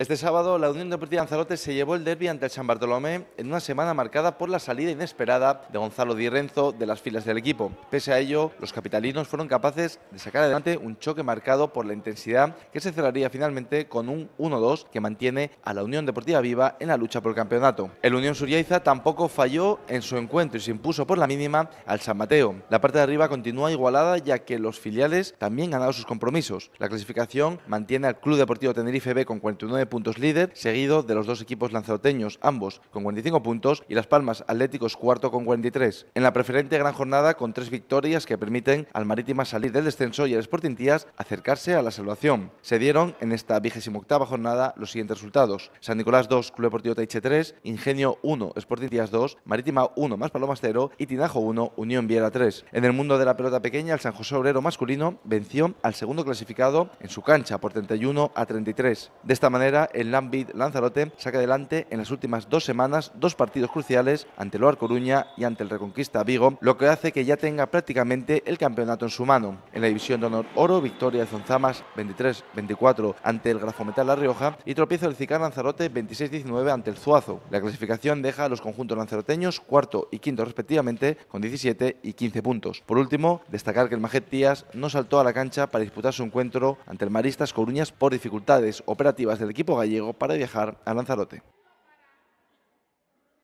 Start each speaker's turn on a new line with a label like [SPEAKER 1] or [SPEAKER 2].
[SPEAKER 1] Este sábado, la Unión Deportiva Lanzarote se llevó el derbi ante el San Bartolomé en una semana marcada por la salida inesperada de Gonzalo Di Renzo de las filas del equipo. Pese a ello, los capitalinos fueron capaces de sacar adelante un choque marcado por la intensidad que se cerraría finalmente con un 1-2 que mantiene a la Unión Deportiva viva en la lucha por el campeonato. El Unión Suriaiza tampoco falló en su encuentro y se impuso por la mínima al San Mateo. La parte de arriba continúa igualada ya que los filiales también han ganaron sus compromisos. La clasificación mantiene al Club Deportivo Tenerife B con 49 puntos líder, seguido de los dos equipos lanzaroteños, ambos con 45 puntos, y Las Palmas Atléticos cuarto con 43. En la preferente gran jornada con tres victorias que permiten al Marítima salir del descenso y al Sporting Tías acercarse a la salvación. Se dieron en esta vigésima octava jornada los siguientes resultados. San Nicolás 2, Club Deportivo Taiche 3, Ingenio 1, Sporting Tías 2, Marítima 1 más Palomas 0 y Tinajo 1, Unión Viera 3. En el mundo de la pelota pequeña, el San José Obrero masculino venció al segundo clasificado en su cancha por 31 a 33. De esta manera, el Lambit Lanzarote saca adelante en las últimas dos semanas dos partidos cruciales ante el Coruña y ante el Reconquista Vigo, lo que hace que ya tenga prácticamente el campeonato en su mano. En la división de honor oro, victoria de Zonzamas 23-24 ante el Grafometal La Rioja y tropiezo del Zicar Lanzarote 26-19 ante el Zuazo. La clasificación deja a los conjuntos lanzaroteños cuarto y quinto respectivamente con 17 y 15 puntos. Por último, destacar que el Majet Díaz no saltó a la cancha para disputar su encuentro ante el Maristas Coruñas por dificultades operativas del equipo Gallego para viajar a Lanzarote.